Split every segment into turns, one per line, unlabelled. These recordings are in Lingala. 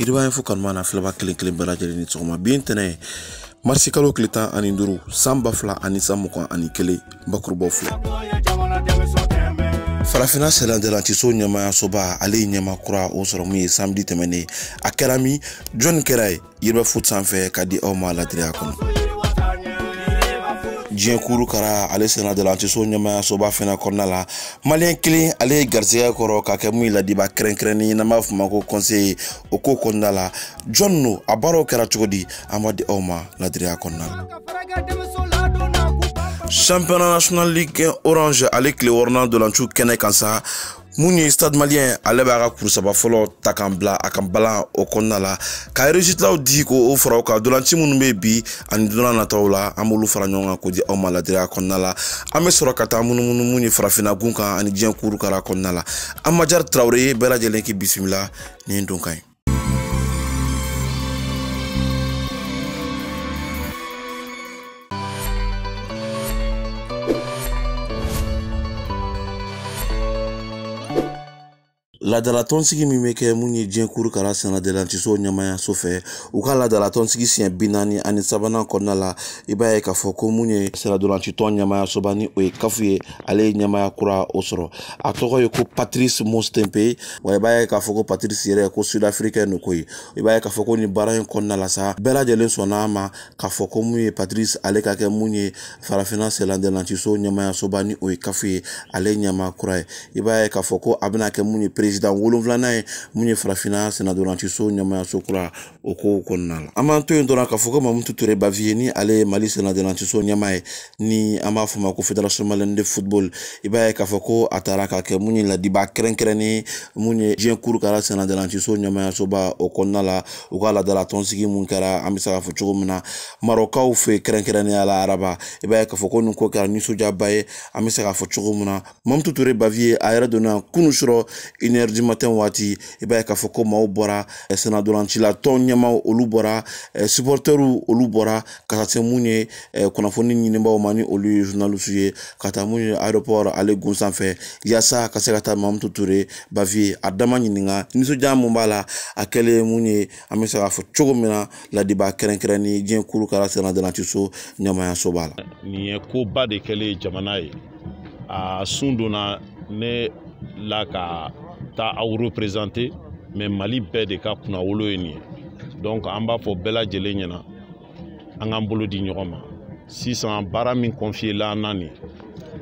Giriba info kanuman na filaba kelen kelen bɛɛ lajɛlen ni sɔgɔma bi ntɛnɛn marisi kalo tile tan ani duuru san ba fila ani san mugan ani kelen bakurubaw filɛ. farafina sɛlɛndolantiso ɲɛmayasoba ale ye ɲɛma kura o sɔrɔ min ye samedi tɛmɛnen a kɛra min jɔnni kɛra ye yiribɛ fut sanfɛ ka di aw ma ladiriya kɔnɔ diɲɛ kuru kɛra ale sena dala an tɛ so ɲɛmayasoba fɛnɛ kɔnɔna la maliyɛn kelen ale ye garisɛgɛ kɔrɔ ka kɛ mun ye ladiba kɛrɛnkɛrɛnni n'an b'a fɔ ma ko kɔnseye o ko kɔnɔna la jɔn no a baaraw kɛra cogo di an b'a di aw ma ladiriya kɔnɔna la championnat national ligue orange ale tile wɔrɔnan dolancu kɛnɛ kan sa mun ye stade maliyɛn ale b'a ka kuru saba fɔlɔ ta k'an bila a kan balan o kɔnɔna la ka erezitilaw di k'o fara o kan dolanci minnu bɛ bi ani donna nataw la an b'olu fara ɲɔgɔn kan k'o di aw ma ladiriya kɔnɔna la an bɛ sɔrɔ ka taa munumunu mun ye farafinna gun kan ani diɲɛ kuru kara kɔnɔna la amajari tarawele bɛɛ lajɛlen k'i bisimila nin don ka ɲi. ladalatɔnsigi min bɛ kɛ mun ye diɲɛ kurukara sɛnɛdɛlantiso ɲɛmayaso fɛ u ka ladalatɔnsigi siɲɛ bi naani ani sabanan kɔnɔna la i b'a ye k'a fɔ ko mun ye sɛnɛdɔlantitɔn ɲɛmayasoba ni o ye kafu ye ale ye ɲɛmaya kura o sɔrɔ a tɔgɔ ye ko patrice mostenpe wa i b'a ye k'a fɔ ko patrice yɛrɛ ko sudafrikɛ ni ko ye i b'a ye k'a fɔ ko nin baara in kɔnɔna la sa bɛɛ lajɛlen sɔnna a ma k'a fɔ ko mun ye patrice ale ka kɛ mun ye farafina sɛnɛdɛlantiso ɲɛmayasoba ni o ye kafu ye ale ɲɛmaa kura ye i b'a ye k'a fɔ ko a bɛna kɛ mun ye perez sitan wolonfilanan ye mun ye farafina senadolanciso ɲɛmayaso kura o kow kɔnɔna la an b'an to yen dɔrɔn k'a fɔ ko mamutu ture baviye ni ale ye mali senadolanciso ɲɛma ye ni an b'a fɔ ma ko fédération malienne de football i b'a ye k'a fɔ ko a taara ka kɛ mun ye ladiba kɛrɛnkɛrɛnni mun ye diɲɛ kuru kɛra senadolanciso ɲɛmayasoba o kɔnɔna la u ka ladala tɔnsigi mun kɛra an bɛ se k'a fɔ cogo min na marɔkaw fɛ kɛrɛnkɛrɛnnenya la araba i b'a ye k'a fɔ ko nin ko kɛra nisɔndiyaba ye an bɛ se k'a fɔ cogo min na mamutu ture baviye a yɛrɛ donna kunu sɔrɔ une du matin waati i eh b'a ye k'a fɔ ko maaw bɔra eh, senadolancila tɔn ɲɛmaw olu bɔra eh, supportɛrw olu bɔra ka taa se mun ye kunnafoni ɲinibaw ma ni olu ye journalistu ye ka taa mun ye aéroport ale gun sanfɛ yaasa ka se ka taa mamutu ture baviye a dama ɲininga ninsɔdiya mun b'a la a kɛlen mun ye an bɛ se k'a fɔ cogo min na ladiba kɛrɛnkɛrɛnni diɲɛ kuru kɛra senadolanciso ɲamayaso
b'a la nin ye koba de kɛlen jamana ye a sun donna ne la ka taa aw représenter mɛ mali bɛɛ de ka kunnawolo ye nin ye donc an b'a fɔ bɛɛ lajɛlen ɲɛna an k'an bolo di ɲɔgɔn ma sisan baara min kɔnfiyela an na nin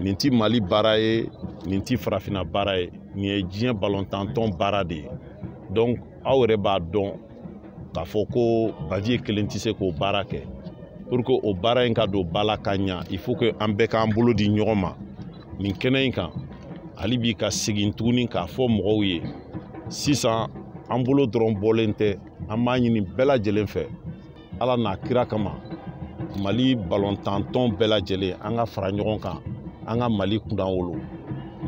nin ti mali baara ye nin ti farafina baara ye nin ye diɲɛ balontantɔn baara de ye donc aw yɛrɛ b'a dɔn k'a fɔ ko baviye kelen tɛ se k'o baara kɛ pour que o baara in ka don ba la ka ɲa il faut que an bɛɛ k'an bolo di ɲɔgɔn ma nin kɛnɛ in kan hali bi ka segin tuguni k'a fɔ mɔgɔw ye sisan an bolo dɔrɔn bɔlen tɛ an b'a ɲini bɛɛ lajɛlen fɛ ala n'a kira kama mali balontantɔn bɛɛ lajɛlen an ka fara ɲɔgɔn kan an ka mali kundan wolo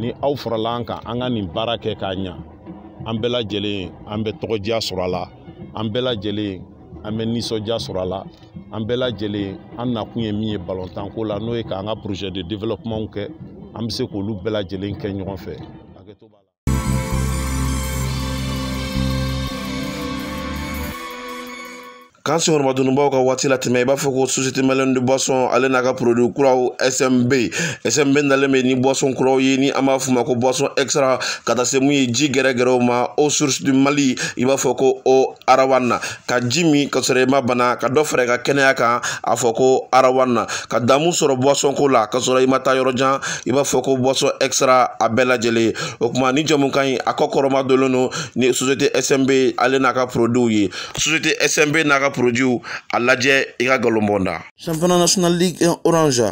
ni aw farala an kan an ka nin baara kɛ k'a ɲa an bɛɛ lajɛlen an bɛ tɔgɔdiya sɔrɔ a la an bɛɛ lajɛlen an bɛ ninsɔndiya sɔrɔ a la an bɛɛ lajɛlen an nakun ye min ye balontanko la n'o ye k'an ka projet de développementw kɛ Amise kou loup bela jelen ken yon fè.
k'an sigiyɔrɔma dunubaw ka waati latɛmɛ i b'a fɔ ko société malienne de boisson ale n'a ka produit kuraw SMB SMB nalen bɛ ni boisson kuraw ye ni an b'a f'o ma ko boisson extra ka taa se mun ye ji gɛrɛgɛrɛw ma eau source du Mali i b'a fɔ ko eau arawana ka ji min ka sɔrɔ i ma bana ka dɔ fara i ka kɛnɛya kan a fɔ ko arawana ka damu sɔrɔ boisson ko la ka sɔrɔ i ma taa yɔrɔ jan i b'a fɔ ko boisson extra a bɛɛ lajɛlen o kuma ni jɛmukan in a kɔ kɔrɔma donnen don ni société SMB ale n'a ka produit ye société SMB n'a ka produit a lajɛ i ka galon da championnat national league orange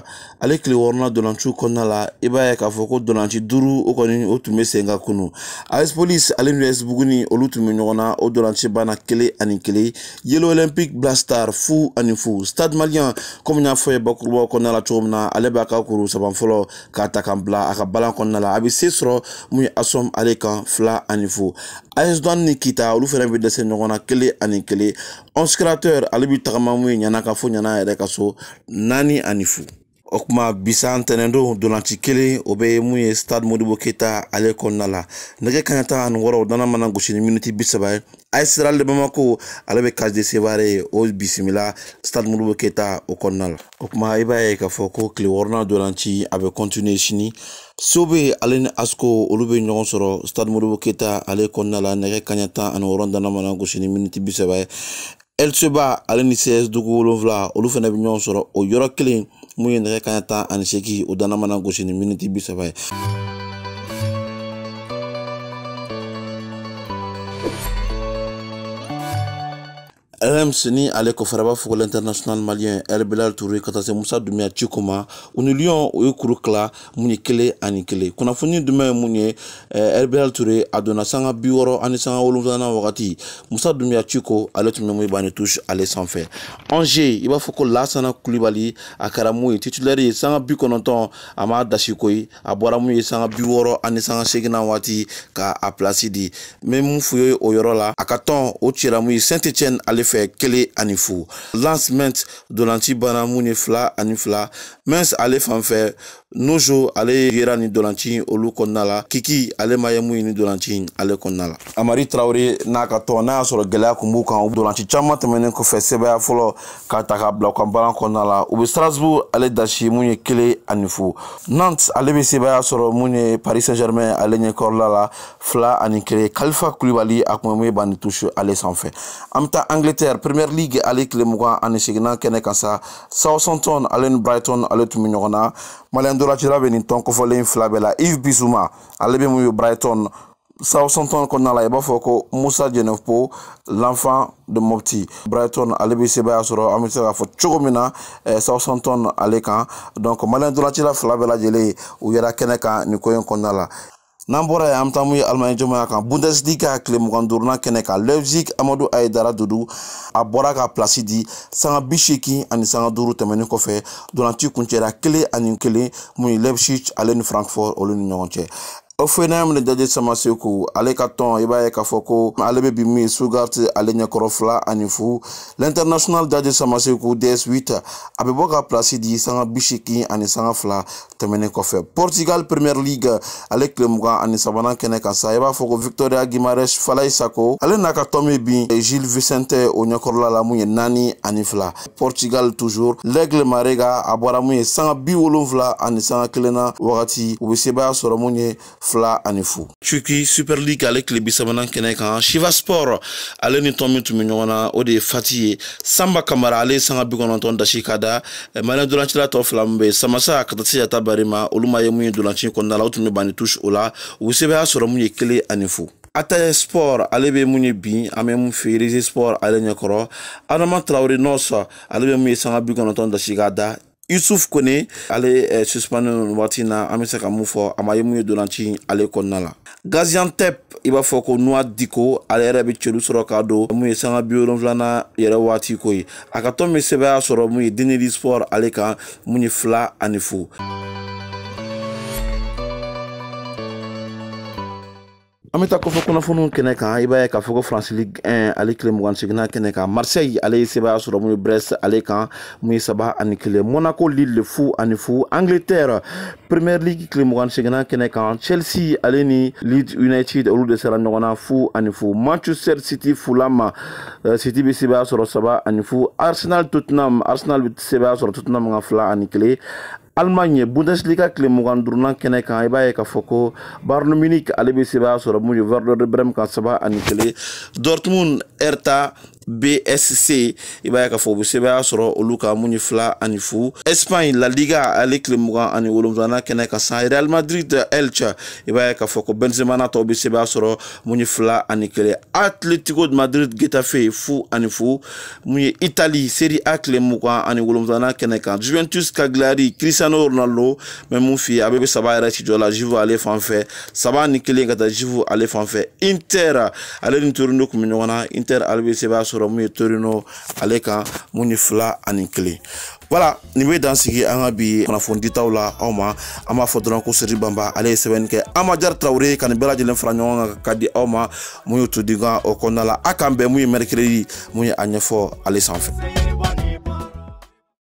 ale tile wɔrɔna dolanciw kɔnɔna la i b'a ye k'a fɔ ko dolanci duuru o kɔni o tun be sen ka kunu as police ale ni us buguni olu tun be ɲɔgɔn na o dolanci banna kelen ani kelen yelo olympique blastar fu ani fu stade malien komi y'a fɔ ye bakurubaw kɔnɔna la cogo min na ale b'a ka kuru saban fɔlɔ k'a ta kan bila a ka balan kɔnɔna la a be se sɔrɔ mun ye asɔm ale kan fila ani fu as dɔni ni kita olu fɛnɛ be dɛsɛ ɲɔgɔn na kelen ani kelen ɔnskira ordinateur ale bi tagama mun ye ɲana ka fo ɲana yɛrɛ ka so naani ani fu o kuma bisa ntɛnɛn dolanci kelen o bɛ mun ye stade modibo keta ale kɔnɔna la nɛgɛ kaɲa tan ani wɔɔrɔ o dana mana gosi ni miniti bi saba ye ayi sira ale bamako ale bɛ case de o bisimila stade modibo keta o kɔnɔna la o kuma i b'a ye k'a fɔ ko tile wɔɔrɔnan dolanci a bɛ continue sini sobe ale ni asko olu bɛ ɲɔgɔn sɔrɔ stade modibo keta ale kɔnɔna la nɛgɛ kaɲa tan ani wɔɔrɔ dana mana gosi ni miniti bi saba ye eliteba ale ni cs dugu wolonfila olu fana bɛ ɲɔgɔn sɔrɔ o yɔrɔ kelen mun ye nɛgɛ kanɲɛ tan ani seegin o dannamana gosi ni miniti bi saba ye RMC ni ale faraba fɔko l'international malien El Touré ka Moussa se Musa Dumbuya Ciko ma u ni Lyon o ye kuru kila demain ye kelen ani kelen kunnafoni jumɛn ye mun Touré a sanga biworo ani sanga wolonwula ale tun bɛ mun touche ale sanfɛ Angers i b'a fɔ ko Lansana a titulaire sanga bi kɔnɔntɔn a m'a a sanga bi ani sanga ka a Placidi, di n bɛ mun Saint-Étienne ale fɛ kelen ani fu lance ment dolanci banna mun ye fila ani fila mens ale fan fɛ nojo ale yera nin ntolanci olu kɔnɔna la kiki ale ma ye mun ye nin ntolanci ale kɔnɔna la amari tarawele n'a ka tɔn n'a y'a sɔrɔ gɛlɛya kun b'u kan ntolanci caman tɛmɛnen kɔfɛ sɛbɛya fɔlɔ k'a ta k'a bila u ka baara kɔnɔna la u bɛ strasbourg ale dasi mun ye kelen ani fu nantes ale bɛ sɛbɛya sɔrɔ mun ye paris saint germain ale ɲɛkɔrɔla la fila ani kelen kalifa kulibali a kun bɛ mun ye bani tusu ale sanfɛ an bɛ taa angleterre premier league ale tile mugan ani seginna kɛnɛ kan sa southampton ale ni brighton ale tun bɛ ɲɔgɔn na maliyɛn an ntolacila bɛ nin tɔn kɔfɔlen fila bɛɛ la ive bisuma ale bɛ mun ye brighton southampton kɔnɔna la i b'a fɔ ko musa jenepo l'enfant de mopti brighton ale bɛ sebaaya sɔrɔ an bɛ se k'a fɔ cogo min na eh, southampton ale kan donc maliyɛn ntolacila fila bɛɛ lajɛlen u yɛrɛ kɛnɛ kan nin ko in kɔnɔna la n'an bɔra yan an bɛ taa mun ye alimani jamana kan bundesliga tile mugan duurunan kɛnɛ kan leipzig amadu ayidara dodo a bɔra ka pilasi di sanga bi seegin ani sanga duuru tɛmɛnen kɔfɛ dolanci kuncɛra kelen ani kelen mun ye leipzig ale ni frankfurt olu ni ɲɔgɔn cɛ o fuena minɛ jaje sama seko ale ka tɔn i e b'a ye k'a fɔ ko ale bɛ bi min ye sugarte ale ɲɛkɔrɔ fila ani fu l'international jaje sama seko ds8 a bɛ bɔ ka plasi di sanga bi seegin ani sanga fila tɛmɛnen kɔfɛ portugal premier league ale tile mugan ani sabanan kɛnɛ kan sa i e b'a fɔ ko victoria gimares falai sako ale n'a ka tɔn min bin e gilles vicente o ɲɛkɔrɔla la mun ye naani ani fila portugal toujours legle marega a bɔra mun ye sanga bi wolonfila ani sanga kelen na wagati u bɛ sebaaya sɔrɔ mun ye fila ani fu cuki super league ale tile bisabana kɛnɛ kan shiva sport ale ni tɔn min tun be ɲɔgɔn na o de ye fati ye sanba kamara ale ye sanga bi kɔnɔntɔn dasi ka da maliyɛn dolancila tɔ fila min be samasa ka ta se yata bari ma olu ma ye mun ye dolanci kɔnɔna la o tun be bani tushe o la u sebaaya sɔrɔ mun ye kelen ani fu ataya sport ale bɛ mun ye bi an bɛ mun fɛ sport ale ɲɛkɔrɔ adama traore nɔsa ale bɛ mun ye sanga bi kɔnɔntɔn dasi ka da yusuf kone ale eh, suspendé nin waati in na an bɛ se ka mun fɔ a ma ye mun ye ntolanci in ale kɔnɔna la gaziantep i b'a fɔ ko noa diko ale yɛrɛ bɛ celu sɔrɔ k'a don mun ye sanga bi wolonfila na yɛrɛ waati ko ye a ka tɔn bɛ sɛbɛya sɔrɔ mun ye denidi sport ale kan mun ye fila ani fu. an bɛ taa kɔfɛ kunnafoniw kɛnɛ kan i e b'a ye k'a fɔ ko faransi ligue 1 ale tile mugan ni seginna kɛnɛ kan marseille ale ye sebaaya sɔrɔ mun ye brest ale kan mun ye saba ani kelen monaco lille le fu ani fu angleterre premier league tile mugan ni seginna kɛnɛ kan chelsea ale ni leeds united olu de sera ɲɔgɔn na fu ani fu manchester city fulama euh, city bɛ sebaaya sɔrɔ saba ani fu arsenal tottenham arsenal bɛ sebaaya sɔrɔ tottenham ka fila ani kelen alemaɲe bundesliga tile mugan durunan kɛnɛ kan i b'a ye k'a fɔ ko bayern munich ale bɛ sebaaya sɔrɔ mun ye werder brem kan saba ani kelen dortmund erta bsc i e b'a ye k'a fɔ u be sebaaya sɔrɔ olu ka mun ni fila ani fu espagne la liga ale tile mugan ani wolonfilana kɛnɛ ka san real madrid elche i e b'a ye k'a fɔ ko benzema na tɔw be sebaaya e sɔrɔ mun ni fila ani kelen atletico madrid getafe fu ani fu mun ye itali seri a tile mugan ani wolonfilana kɛnɛ kan juventus cagliari cristiano ronaldo mɛ mun fi a bɛɛ be saba yɛrɛ ci jɔ la juve ale fan fɛ saba ani kelen ka taa juve ale fan fɛ inter ale ni torino kun be ɲɔgɔn na inter ale be sebaaya sɔrɔ sɔrɔ mun ye torino ale kan mun ni fila ani kelen wala nin bɛ dan sigi an ka bi kunnafoniditaw la aw ma an b'a fɔ dɔrɔn ko siri banba ale ye sɛbɛnni kɛ amajar tarawele ka nin bɛɛ lajɛlen fara ɲɔgɔn kan ka di aw ma mun y'o to di kan o kɔnɔna la a k'an bɛn mun ye mɛrikiredi mun ye a ɲɛfɔ ale sanfɛ.